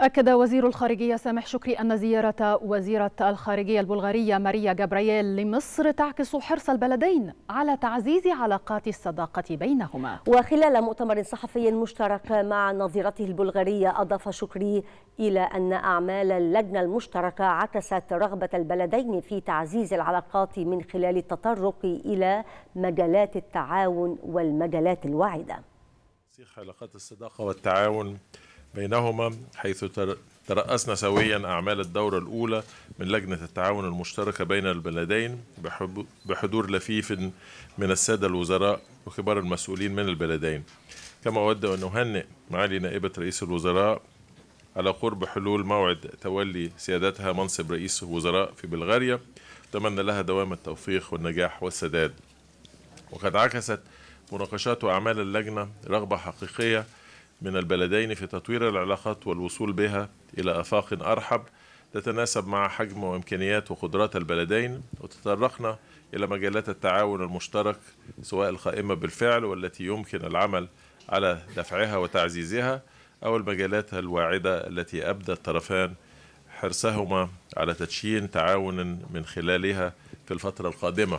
أكد وزير الخارجية سامح شكري أن زيارة وزيرة الخارجية البلغارية ماريا جابرييل لمصر تعكس حرص البلدين على تعزيز علاقات الصداقة بينهما وخلال مؤتمر صحفي مشترك مع نظيرته البلغارية أضاف شكري إلى أن أعمال اللجنة المشتركة عكست رغبة البلدين في تعزيز العلاقات من خلال التطرق إلى مجالات التعاون والمجالات الواعدة علاقات الصداقة والتعاون بينهما حيث ترأسنا سويا أعمال الدورة الأولى من لجنة التعاون المشتركة بين البلدين بحضور لفيف من السادة الوزراء وكبار المسؤولين من البلدين كما أود أن أهنئ معالي نائبة رئيس الوزراء على قرب حلول موعد تولي سيادتها منصب رئيس الوزراء في بلغاريا أتمنى لها دوام التوفيق والنجاح والسداد وقد عكست مناقشات وأعمال اللجنة رغبة حقيقية من البلدين في تطوير العلاقات والوصول بها إلى آفاق أرحب تتناسب مع حجم وإمكانيات وقدرات البلدين وتطرقنا إلى مجالات التعاون المشترك سواء القائمة بالفعل والتي يمكن العمل على دفعها وتعزيزها أو المجالات الواعدة التي أبدى الطرفان حرصهما على تدشين تعاون من خلالها في الفترة القادمة